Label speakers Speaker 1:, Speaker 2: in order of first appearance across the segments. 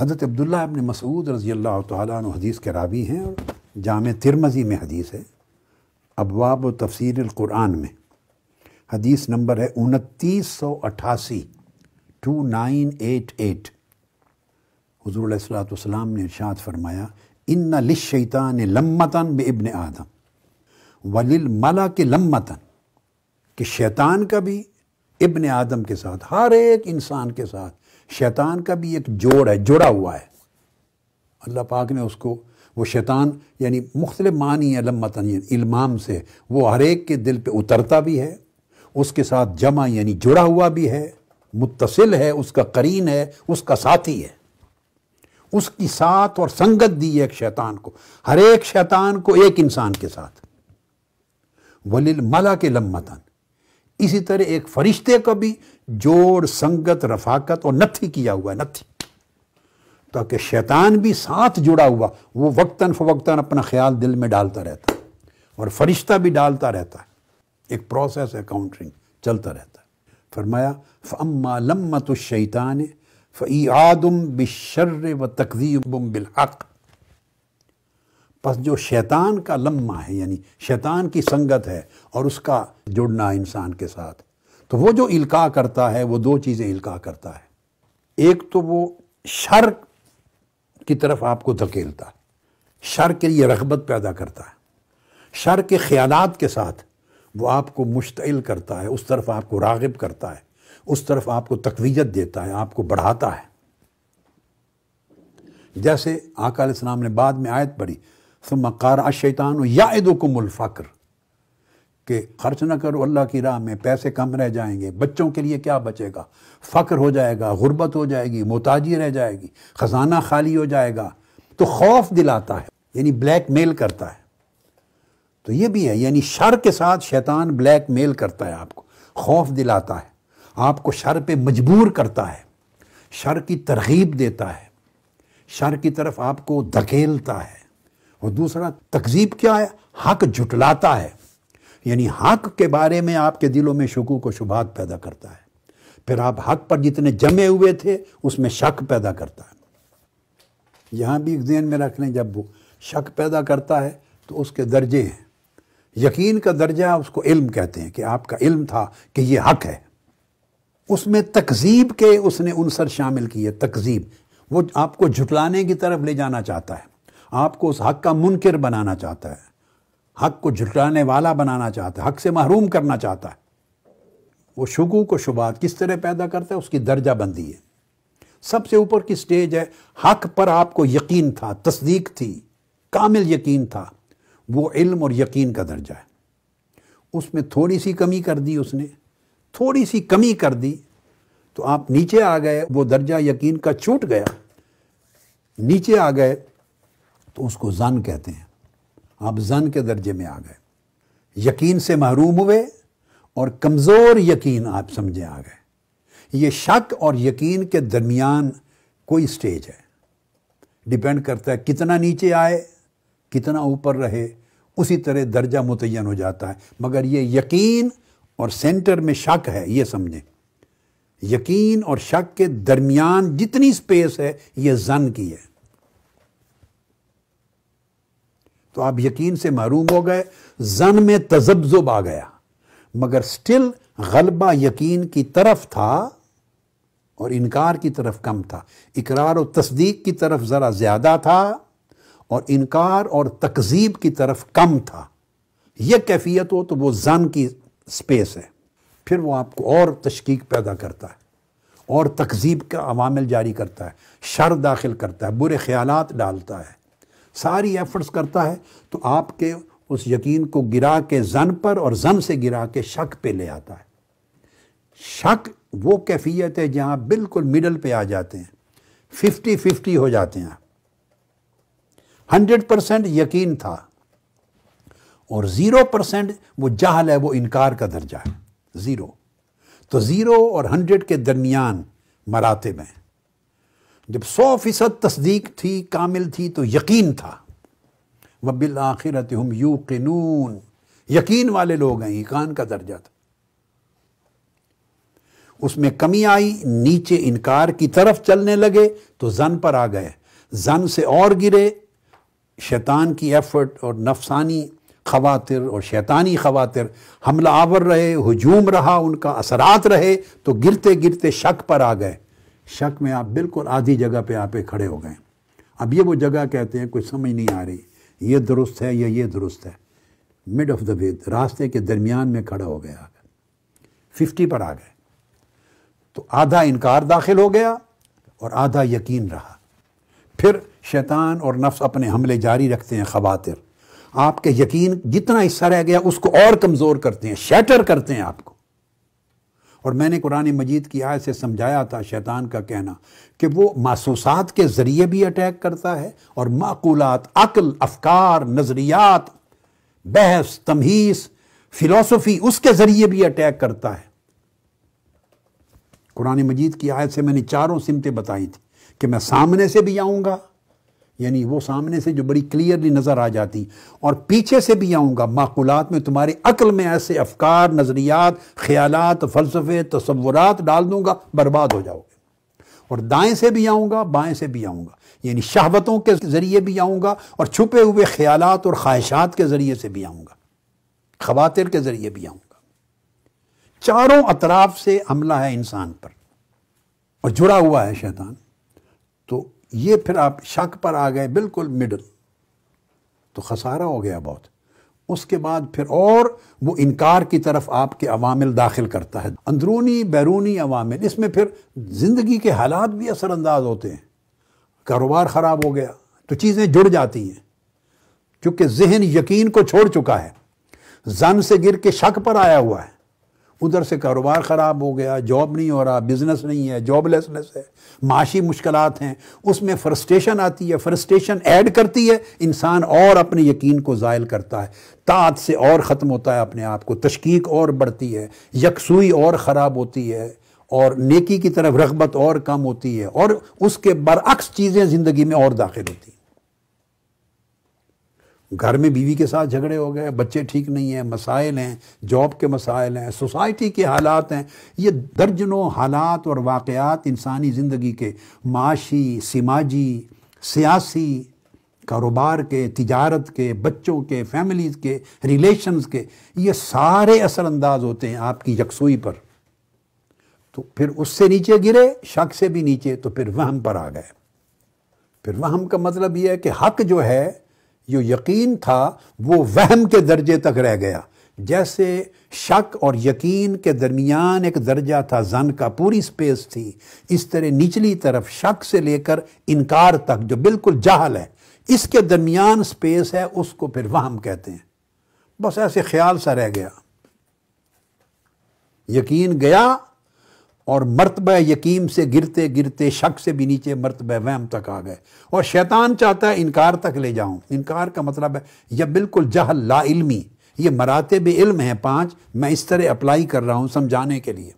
Speaker 1: حضرت عبداللہ ابن مسعود رضی اللہ تعالیٰ عنہ حدیث کے رابی ہیں اور جامع ترمزی میں حدیث ہے ابواب و تفسیر القرآن میں حدیث نمبر ہے انتیس سو اٹھاسی ٹو نائن ایٹ ایٹ حضور علیہ السلاۃ والسلام نے ارشاد فرمایا ان لشیطان لمتن بے ابن آدم ولیل ملا کے لمتن کہ شیطان کا بھی ابن آدم کے ساتھ ہر ایک انسان کے ساتھ شیطان کا بھی ایک جوڑ ہے جڑا ہوا ہے اللہ پاک نے اس کو وہ شیطان یعنی مختلف معنی ہے لمتن المام سے وہ ہر ایک کے دل پہ اترتا بھی ہے اس کے ساتھ جمع یعنی جڑا ہوا بھی ہے متصل ہے اس کا قرین ہے اس کا ساتھی ہے اس کی ساتھ اور سنگت دی ہے ایک شیطان کو ہر ایک شیطان کو ایک انسان کے ساتھ ولیل ملا کے لمتن اسی طرح ایک فرشتے کا بھی جوڑ سنگت رفاقت اور نتھی کیا ہوا ہے نتھی تاکہ شیطان بھی ساتھ جڑا ہوا وہ وقتاً فوقتاً اپنا خیال دل میں ڈالتا رہتا ہے اور فرشتہ بھی ڈالتا رہتا ہے ایک پروسیس ہے کاؤنٹرنگ چلتا رہتا ہے فرمایا فما لَمَّةُ الشَّيْطَانِ فَإِعَادُمْ بِالشَّرِّ بشر و پس بالحق بس جو شیطان کا لمحہ ہے یعنی شیطان کی سنگت ہے اور اس کا جڑنا انسان کے ساتھ تو وہ جو الکا کرتا ہے وہ دو چیزیں الکا کرتا ہے ایک تو وہ شر کی طرف آپ کو دھکیلتا ہے شر کے لیے رغبت پیدا کرتا ہے شر کے خیالات کے ساتھ وہ آپ کو مشتعل کرتا ہے اس طرف آپ کو راغب کرتا ہے اس طرف آپ کو تقویت دیتا ہے آپ کو بڑھاتا ہے جیسے آقا علیہ السلام نے بعد میں آیت پڑھی ثم قارع الشیطان یعدکم الفقر کہ خرچ نہ کرو اللہ کی راہ میں پیسے کم رہ جائیں گے بچوں کے لیے کیا بچے گا فقر ہو جائے گا غربت ہو جائے گی موتاجی رہ جائے گی خزانہ خالی ہو جائے گا تو خوف دلاتا ہے یعنی بلیک میل کرتا ہے تو یہ بھی ہے یعنی شر کے ساتھ شیطان بلیک میل کرتا ہے آپ کو خوف دلاتا ہے آپ کو شر پہ مجبور کرتا ہے شر کی ترغیب دیتا ہے شر کی طرف آپ کو دھکیلتا ہے اور دوسرا تقزیب کیا ہے حق جھٹلاتا ہے یعنی حق کے بارے میں آپ کے دلوں میں شکو کو شبہات پیدا کرتا ہے پھر آپ حق پر جتنے جمے ہوئے تھے اس میں شک پیدا کرتا ہے یہاں بھی ذہن میں رکھ لیں جب وہ شک پیدا کرتا ہے تو اس کے درجے ہیں یقین کا درجہ اس کو علم کہتے ہیں کہ آپ کا علم تھا کہ یہ حق ہے اس میں تقزیب کے اس نے انصر شامل کی ہے تقزیب وہ آپ کو جھٹلانے کی طرف لے جانا چاہتا ہے آپ کو اس حق کا منکر بنانا چاہتا ہے حق کو جھٹانے والا بنانا چاہتا ہے حق سے محروم کرنا چاہتا ہے وہ شکو کو شبات کس طرح پیدا کرتا ہے اس کی درجہ بندی ہے سب سے اوپر کی سٹیج ہے حق پر آپ کو یقین تھا تصدیق تھی کامل یقین تھا وہ علم اور یقین کا درجہ ہے اس میں تھوڑی سی کمی کر دی اس نے تھوڑی سی کمی کر دی تو آپ نیچے آ گئے وہ درجہ یقین کا چھوٹ گیا نیچے آ گئے تو اس کو زن کہتے ہیں آپ زن کے درجے میں آ گئے یقین سے محروم ہوئے اور کمزور یقین آپ سمجھے آ گئے یہ شک اور یقین کے درمیان کوئی سٹیج ہے ڈیپینڈ کرتا ہے کتنا نیچے آئے کتنا اوپر رہے اسی طرح درجہ متعین ہو جاتا ہے مگر یہ یقین اور سینٹر میں شک ہے یہ سمجھیں یقین اور شک کے درمیان جتنی سپیس ہے یہ زن کی ہے تو آپ یقین سے محروم ہو گئے زن میں تذبذب آ گیا مگر سٹل غلبہ یقین کی طرف تھا اور انکار کی طرف کم تھا اقرار و تصدیق کی طرف ذرا زیادہ تھا اور انکار اور تقزیب کی طرف کم تھا یہ کیفیت ہو تو وہ زن کی سپیس ہے پھر وہ آپ کو اور تشکیق پیدا کرتا ہے اور تقزیب کا عوامل جاری کرتا ہے شر داخل کرتا ہے برے خیالات ڈالتا ہے ساری ایفرٹس کرتا ہے تو آپ کے اس یقین کو گرا کے زن پر اور زن سے گرا کے شک پہ لے آتا ہے شک وہ کیفیت ہے جہاں بالکل مڈل پہ آ جاتے ہیں ففٹی ففٹی ہو جاتے ہیں ہنڈریڈ پرسینٹ یقین تھا اور زیرو پرسینٹ وہ جہل ہے وہ انکار کا درجہ ہے زیرو تو زیرو اور ہنڈریڈ کے درمیان مراتے میں جب سو فیصد تصدیق تھی کامل تھی تو یقین تھا وب الآخرت ہم یو قنون یقین والے لوگ ہیں ایکان کا درجہ تھا اس میں کمی آئی نیچے انکار کی طرف چلنے لگے تو زن پر آ گئے زن سے اور گرے شیطان کی ایفرٹ اور نفسانی خواتر اور شیطانی خواتر حملہ آور رہے ہجوم رہا ان کا اثرات رہے تو گرتے گرتے شک پر آ گئے شک میں آپ بالکل آدھی جگہ پہ آپ کھڑے ہو گئے اب یہ وہ جگہ کہتے ہیں کچھ سمجھ نہیں آ رہی یہ درست ہے یا یہ درست ہے مڈ آف دا بیت راستے کے درمیان میں کھڑا ہو گیا ففٹی پر آ گئے تو آدھا انکار داخل ہو گیا اور آدھا یقین رہا پھر شیطان اور نفس اپنے حملے جاری رکھتے ہیں خواتر آپ کے یقین جتنا حصہ رہ گیا اس کو اور کمزور کرتے ہیں شیٹر کرتے ہیں آپ کو اور میں نے قرآن مجید کی آیت سے سمجھایا تھا شیطان کا کہنا کہ وہ محسوسات کے ذریعے بھی اٹیک کرتا ہے اور معقولات عقل افکار نظریات بحث تمہیس فلسفی اس کے ذریعے بھی اٹیک کرتا ہے قرآن مجید کی آیت سے میں نے چاروں سمتیں بتائی تھیں کہ میں سامنے سے بھی آؤں گا یعنی وہ سامنے سے جو بڑی کلیئرلی نظر آ جاتی اور پیچھے سے بھی آؤں گا معقولات میں تمہاری عقل میں ایسے افکار نظریات خیالات فلسفے تصورات ڈال دوں گا برباد ہو جاؤ گے اور دائیں سے بھی آؤں گا بائیں سے بھی آؤں گا یعنی شہوتوں کے ذریعے بھی آؤں گا اور چھپے ہوئے خیالات اور خواہشات کے ذریعے سے بھی آؤں گا خواتر کے ذریعے بھی آؤں گا چاروں اطراف سے حملہ ہے انسان پر اور جڑا ہوا ہے شیطان تو یہ پھر آپ شک پر آ گئے بالکل مڈل تو خسارہ ہو گیا بہت اس کے بعد پھر اور وہ انکار کی طرف آپ کے عوامل داخل کرتا ہے اندرونی بیرونی عوامل اس میں پھر زندگی کے حالات بھی اثر انداز ہوتے ہیں کاروبار خراب ہو گیا تو چیزیں جڑ جاتی ہیں کیونکہ ذہن یقین کو چھوڑ چکا ہے زن سے گر کے شک پر آیا ہوا ہے ادھر سے کاروبار خراب ہو گیا جاب نہیں ہو رہا بزنس نہیں ہے جاب لیسنس ہے معاشی مشکلات ہیں اس میں فرسٹیشن آتی ہے فرسٹیشن ایڈ کرتی ہے انسان اور اپنے یقین کو زائل کرتا ہے تاعت سے اور ختم ہوتا ہے اپنے آپ کو تشکیق اور بڑھتی ہے یکسوئی اور خراب ہوتی ہے اور نیکی کی طرف رغبت اور کم ہوتی ہے اور اس کے برعکس چیزیں زندگی میں اور داخل ہوتی ہیں گھر میں بیوی کے ساتھ جھگڑے ہو گئے بچے ٹھیک نہیں ہیں مسائل ہیں جاب کے مسائل ہیں سوسائٹی کے حالات ہیں یہ درجنوں حالات اور واقعات انسانی زندگی کے معاشی سماجی سیاسی کاروبار کے تجارت کے بچوں کے فیملیز کے ریلیشنز کے یہ سارے اثر انداز ہوتے ہیں آپ کی یکسوئی پر تو پھر اس سے نیچے گرے شک سے بھی نیچے تو پھر وہم پر آ گئے پھر وہم کا مطلب یہ ہے کہ حق جو ہے جو یقین تھا وہ وہم کے درجے تک رہ گیا جیسے شک اور یقین کے درمیان ایک درجہ تھا زن کا پوری سپیس تھی اس طرح نچلی طرف شک سے لے کر انکار تک جو بالکل جہل ہے اس کے درمیان سپیس ہے اس کو پھر وہم کہتے ہیں بس ایسے خیال سا رہ گیا یقین گیا اور مرتبہ یقین سے گرتے گرتے شک سے بھی نیچے مرتبہ وہم تک آ گئے اور شیطان چاہتا ہے انکار تک لے جاؤں انکار کا مطلب ہے یہ بالکل جہل لا علمی یہ مراتب علم ہیں پانچ میں اس طرح اپلائی کر رہا ہوں سمجھانے کے لیے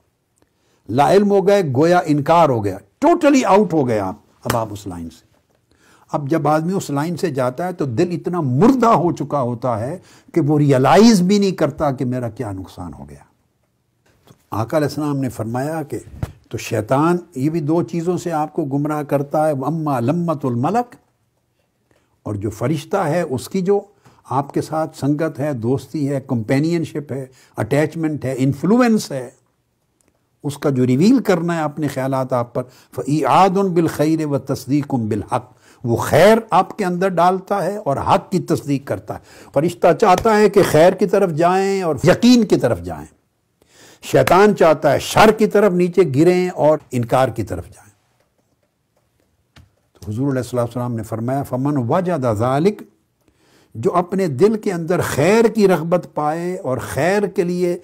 Speaker 1: لا علم ہو گئے گویا انکار ہو گیا ٹوٹلی آؤٹ ہو گئے آپ اب آپ اس لائن سے اب جب آدمی اس لائن سے جاتا ہے تو دل اتنا مردہ ہو چکا ہوتا ہے کہ وہ ریئلائز بھی نہیں کرتا کہ میرا کیا نقصان ہو گیا آقا علیہ السلام نے فرمایا کہ تو شیطان یہ بھی دو چیزوں سے آپ کو گمراہ کرتا ہے اما لمت الملک اور جو فرشتہ ہے اس کی جو آپ کے ساتھ سنگت ہے دوستی ہے کمپینین شپ ہے اٹیچمنٹ ہے انفلوئنس ہے اس کا جو ریویل کرنا ہے اپنے خیالات آپ پر بالخیر و تصدیق بالحق وہ خیر آپ کے اندر ڈالتا ہے اور حق کی تصدیق کرتا ہے فرشتہ چاہتا ہے کہ خیر کی طرف جائیں اور یقین کی طرف جائیں شیطان چاہتا ہے شر کی طرف نیچے گریں اور انکار کی طرف جائیں تو حضور علیہ السلام نے فرمایا فمن وجد ذالک جو اپنے دل کے اندر خیر کی رغبت پائے اور خیر کے لیے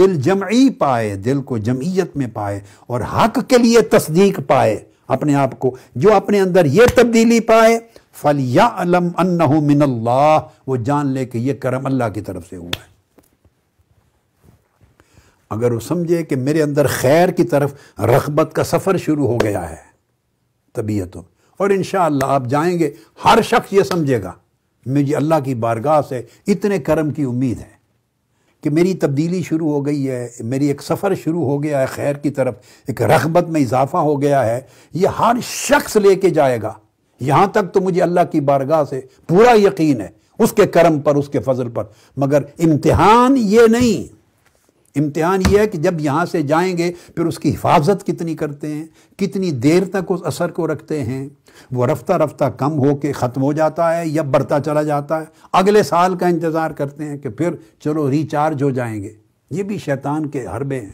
Speaker 1: دل جمعی پائے دل کو جمعیت میں پائے اور حق کے لیے تصدیق پائے اپنے آپ کو جو اپنے اندر یہ تبدیلی پائے فَلْيَعْلَمْ أَنَّهُ مِنَ اللَّهِ وہ جان لے کہ یہ کرم اللہ کی طرف سے ہوا ہے اگر وہ سمجھے کہ میرے اندر خیر کی طرف رغبت کا سفر شروع ہو گیا ہے طبیعتوں اور انشاءاللہ آپ جائیں گے ہر شخص یہ سمجھے گا مجھے اللہ کی بارگاہ سے اتنے کرم کی امید ہے کہ میری تبدیلی شروع ہو گئی ہے میری ایک سفر شروع ہو گیا ہے خیر کی طرف ایک رغبت میں اضافہ ہو گیا ہے یہ ہر شخص لے کے جائے گا یہاں تک تو مجھے اللہ کی بارگاہ سے پورا یقین ہے اس کے کرم پر اس کے فضل پر مگر امتحان یہ نہیں امتحان یہ ہے کہ جب یہاں سے جائیں گے پھر اس کی حفاظت کتنی کرتے ہیں کتنی دیر تک اس اثر کو رکھتے ہیں وہ رفتہ رفتہ کم ہو کے ختم ہو جاتا ہے یا بڑھتا چلا جاتا ہے اگلے سال کا انتظار کرتے ہیں کہ پھر چلو ریچارج ہو جائیں گے یہ بھی شیطان کے حربے ہیں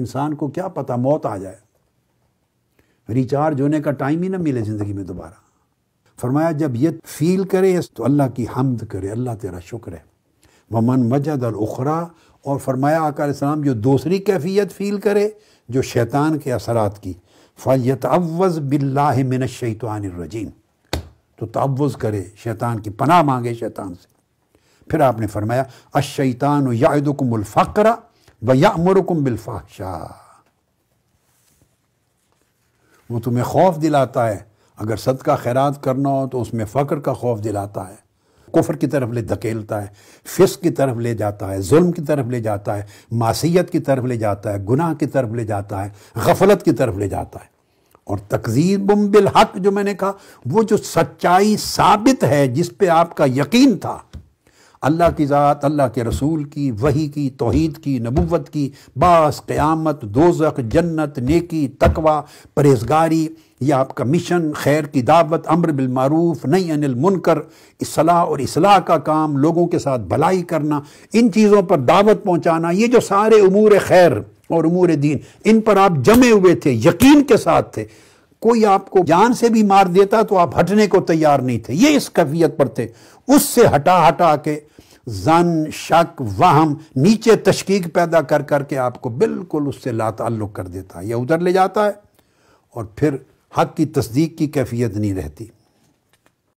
Speaker 1: انسان کو کیا پتا موت آ جائے ریچارج ہونے کا ٹائم ہی نہ ملے زندگی میں دوبارہ فرمایا جب یہ فیل کرے تو اللہ کی حمد کرے اللہ تیرا شکر ہے ممن مجد ال اور فرمایا آقا علیہ السلام جو دوسری کیفیت فیل کرے جو شیطان کے اثرات کی فتح اوز بلّہ من الشیطان الرجیم تو تعوض کرے شیطان کی پناہ مانگے شیطان سے پھر آپ نے فرمایا الشیطان و یادم الفقرا و یا امرکم وہ تمہیں خوف دلاتا ہے اگر صدقہ خیرات کرنا ہو تو اس میں فقر کا خوف دلاتا ہے کفر کی طرف لے دھکیلتا ہے فسق کی طرف لے جاتا ہے ظلم کی طرف لے جاتا ہے معصیت کی طرف لے جاتا ہے گناہ کی طرف لے جاتا ہے غفلت کی طرف لے جاتا ہے اور تقزیب بالحق جو میں نے کہا وہ جو سچائی ثابت ہے جس پہ آپ کا یقین تھا اللہ کی ذات اللہ کے رسول کی وحی کی توحید کی نبوت کی باس قیامت دوزخ جنت نیکی تقوی پرہیزگاری یہ آپ کا مشن خیر کی دعوت امر بالمعروف نئی ان المنکر اصلاح اور اصلاح کا کام لوگوں کے ساتھ بھلائی کرنا ان چیزوں پر دعوت پہنچانا یہ جو سارے امور خیر اور امور دین ان پر آپ جمے ہوئے تھے یقین کے ساتھ تھے کوئی آپ کو جان سے بھی مار دیتا تو آپ ہٹنے کو تیار نہیں تھے یہ اس قفیت پر تھے اس سے ہٹا ہٹا کے زن شک وہم نیچے تشکیق پیدا کر کر کے آپ کو بالکل اس سے لا تعلق کر دیتا ہے یا ادھر لے جاتا ہے اور پھر حق کی تصدیق کی کیفیت نہیں رہتی